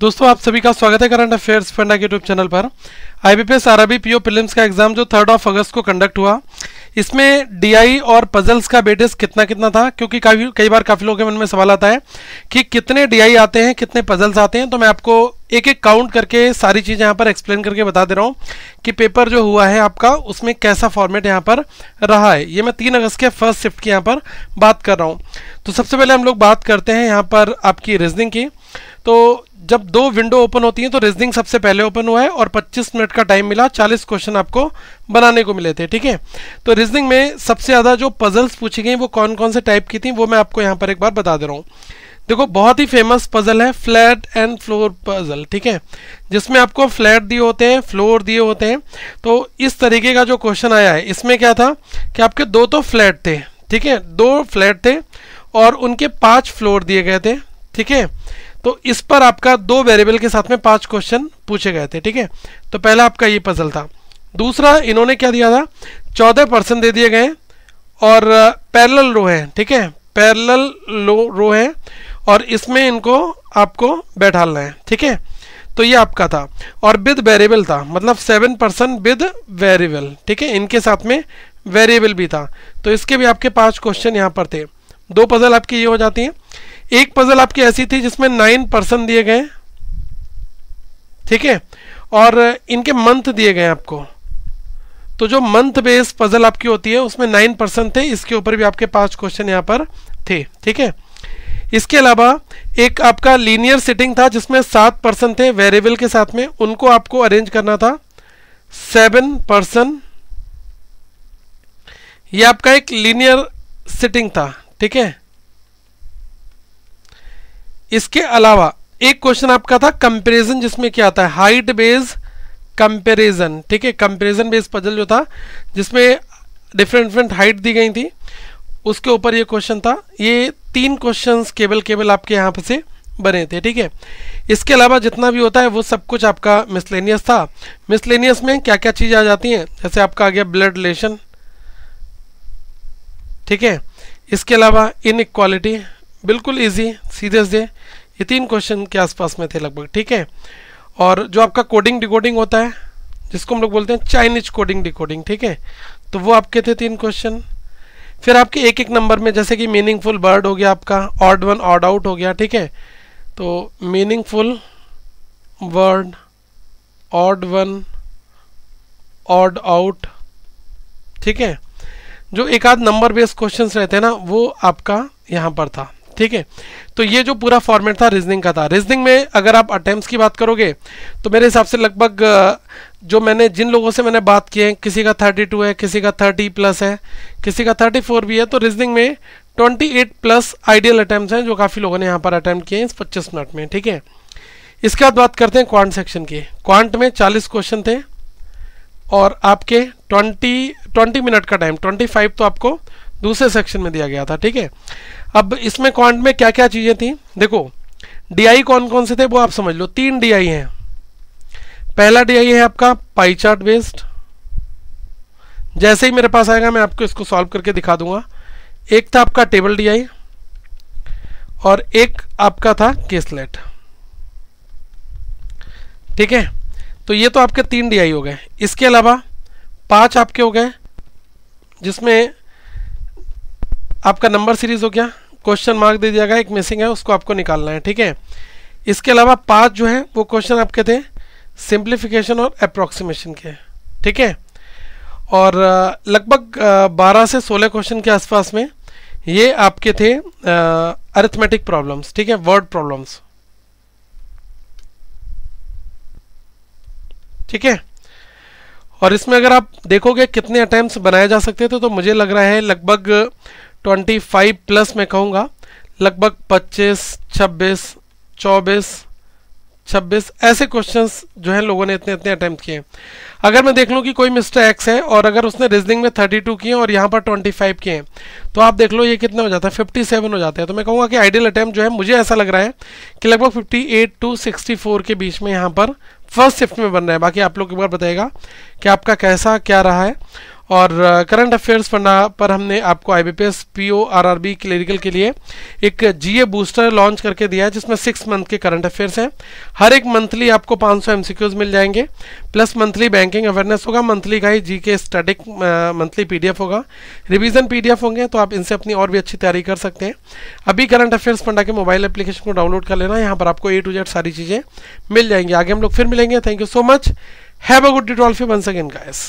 दोस्तों आप सभी का स्वागत है current affairs funda YouTube channel पर आईबीपीएस आरबी पीओ प्रीलिम्स का एग्जाम जो थर्ड ऑफ अगस्त को कंडक्ट हुआ इसमें डीआई और पजल्स का बेटेस कितना कितना था क्योंकि काफी कई बार काफी लोगों के मन में सवाल आता है कि कितने डीआई आते हैं कितने पजल्स आते हैं तो मैं आपको एक एक काउंट करके सारी चीज़ यहाँ पर एक्सप्लेन करके बता दे रहा हूँ कि पेपर जो हुआ है आपका उसमें कैसा फॉर्मेट यहाँ पर रहा है ये मैं तीन अगस्त के फर्स्ट शिफ्ट की यहाँ पर बात कर रहा हूँ तो सबसे पहले हम लोग बात करते हैं यहाँ पर आपकी रीजनिंग की तो जब दो विंडो ओपन होती हैं तो रीजनिंग सबसे पहले ओपन हुआ है और 25 मिनट का टाइम मिला 40 क्वेश्चन आपको बनाने को मिले थे ठीक है तो रीजनिंग में सबसे ज़्यादा जो पजल्स पूछी गई वो कौन कौन से टाइप की थी वो मैं आपको यहाँ पर एक बार बता दे रहा हूँ देखो बहुत ही फेमस पजल है फ्लैट एंड फ्लोर पजल ठीक है जिसमें आपको फ्लैट दिए होते हैं फ्लोर दिए होते हैं तो इस तरीके का जो क्वेश्चन आया है इसमें क्या था कि आपके दो तो फ्लैट थे ठीक है दो फ्लैट थे और उनके पांच फ्लोर दिए गए थे ठीक है तो इस पर आपका दो वेरिएबल के साथ में पांच क्वेश्चन पूछे गए थे ठीक है तो पहला आपका ये पजल था दूसरा इन्होंने क्या दिया था चौदह पर्सन दे दिए गए और पैरेलल रो है ठीक है पैरेलल रो है और इसमें इनको आपको बैठालना है ठीक है तो ये आपका था और विद वेरिएबल था मतलब सेवन परसेंट विद वेरिएबल ठीक है इनके साथ में वेरिएबल भी था तो इसके भी आपके पांच क्वेश्चन यहाँ पर थे दो पजल आपकी ये हो जाती हैं एक पजल आपकी ऐसी थी जिसमें नाइन पर्सन दिए गए ठीक है और इनके मंथ दिए गए आपको तो जो मंथ बेस्ड पजल आपकी होती है उसमें नाइन परसेंट थे इसके ऊपर भी आपके पांच क्वेश्चन यहां पर थे ठीक है इसके अलावा एक आपका लीनियर सिटिंग था जिसमें सात पर्सन थे वेरिएबल के साथ में उनको आपको अरेंज करना था सेवन पर्सन ये आपका एक लीनियर सिटिंग था ठीक है इसके अलावा एक क्वेश्चन आपका था कंपेरिजन जिसमें क्या आता है हाइट बेस कंपेरिजन ठीक है कंपेरिजन बेस पजल जो था जिसमें डिफरेंट डिफरेंट हाइट दी गई थी उसके ऊपर ये क्वेश्चन था ये तीन क्वेश्चंस केवल केवल आपके यहाँ पर से बने थे ठीक है इसके अलावा जितना भी होता है वो सब कुछ आपका मिसलेनियस था मिसलेनियस में क्या क्या चीज़ें आ जाती हैं जैसे आपका आ गया ब्लड रिलेशन ठीक है इसके अलावा इनक्वालिटी बिल्कुल इजी सीधे से ये तीन क्वेश्चन के आसपास में थे लगभग ठीक है और जो आपका कोडिंग डिकोडिंग होता है जिसको हम लोग बोलते हैं चाइनीज कोडिंग डिकोडिंग ठीक है तो वो आपके थे तीन क्वेश्चन फिर आपके एक एक नंबर में जैसे कि मीनिंगफुल वर्ड हो गया आपका ऑड वन ऑड आउट हो गया ठीक है तो meaningful word odd one odd out ठीक है जो एक आध नंबर बेस्ड क्वेश्चंस रहते हैं ना वो आपका यहाँ पर था ठीक है तो ये जो पूरा फॉर्मेट था रीजनिंग का था रीजनिंग में अगर आप अटैम्प्ट की बात करोगे तो मेरे हिसाब से लगभग जो मैंने जिन लोगों से मैंने बात की है किसी का 32 है किसी का 30 प्लस है किसी का 34 भी है तो रीजनिंग में 28 प्लस आइडियल अटैम्प्ट हैं जो काफ़ी लोगों ने यहाँ पर अटैम्प्ट किए हैं इस पच्चीस मिनट में ठीक है इसके बाद बात करते हैं क्वांट सेक्शन की क्वांट में चालीस क्वेश्चन थे और आपके ट्वेंटी ट्वेंटी मिनट का टाइम ट्वेंटी तो आपको दूसरे सेक्शन में दिया गया था ठीक है अब इसमें क्वांट में क्या क्या चीज़ें थी देखो डीआई कौन कौन से थे वो आप समझ लो तीन डीआई हैं पहला डीआई है आपका पाई चार्ट बेस्ड जैसे ही मेरे पास आएगा मैं आपको इसको सॉल्व करके दिखा दूंगा एक था आपका टेबल डीआई और एक आपका था केसलेट ठीक है तो ये तो आपके तीन डीआई हो गए इसके अलावा पांच आपके हो गए जिसमें आपका नंबर सीरीज हो गया क्वेश्चन मार्क दे दिया गया एक मिसिंग है उसको आपको निकालना है ठीक है इसके अलावा पाँच जो है वो क्वेश्चन आपके थे सिंप्लीफिकेशन और अप्रोक्सीमेशन के ठीक है और लगभग 12 से 16 क्वेश्चन के आसपास में ये आपके थे अरिथमेटिक प्रॉब्लम्स ठीक है वर्ड प्रॉब्लम्स ठीक है और इसमें अगर आप देखोगे कितने अटैम्प्ट बनाए जा सकते थे तो मुझे लग रहा है लगभग ट्वेंटी फाइव प्लस मैं कहूँगा लगभग पच्चीस छब्बीस चौबीस छब्बीस ऐसे क्वेश्चंस जो हैं लोगों ने इतने इतने अटैम्प्ट किए हैं अगर मैं देख लूँ कि कोई मिस्टर एक्स है और अगर उसने रीजनिंग में थर्टी टू किए और यहाँ पर ट्वेंटी फाइव किए हैं तो आप देख लो ये कितना हो जाता है फिफ्टी सेवन हो जाता है तो मैं कहूँगा कि आइडियल अटैम्प्ट जो है मुझे ऐसा लग रहा है कि लगभग fifty eight to sixty four के बीच में यहाँ पर फर्स्ट शिफ्ट में बन रहा है बाकी आप लोग एक बार बताएगा कि आपका कैसा क्या रहा है और करंट अफेयर्स फंडा पर हमने आपको I B P S P O R R B के लिए एक जी ए बूस्टर लॉन्च करके दिया है जिसमें सिक्स मंथ के करंट अफेयर्स हैं हर एक मंथली आपको 500 सौ मिल जाएंगे प्लस मंथली बैंकिंग अवेयरनेस होगा मंथली का ही G K static monthly P D F होगा रिविजन पी डी एफ होंगे तो आप इनसे अपनी और भी अच्छी तैयारी कर सकते हैं अभी करंट अफेयर्स फंडा के मोबाइल एप्लीकेशन को डाउनलोड कर लेना यहाँ पर आपको ए टू जेड सारी चीज़ें मिल जाएंगी आगे हम लोग फिर मिलेंगे thank you so much have a good day to all फी वंस अगेन गाइस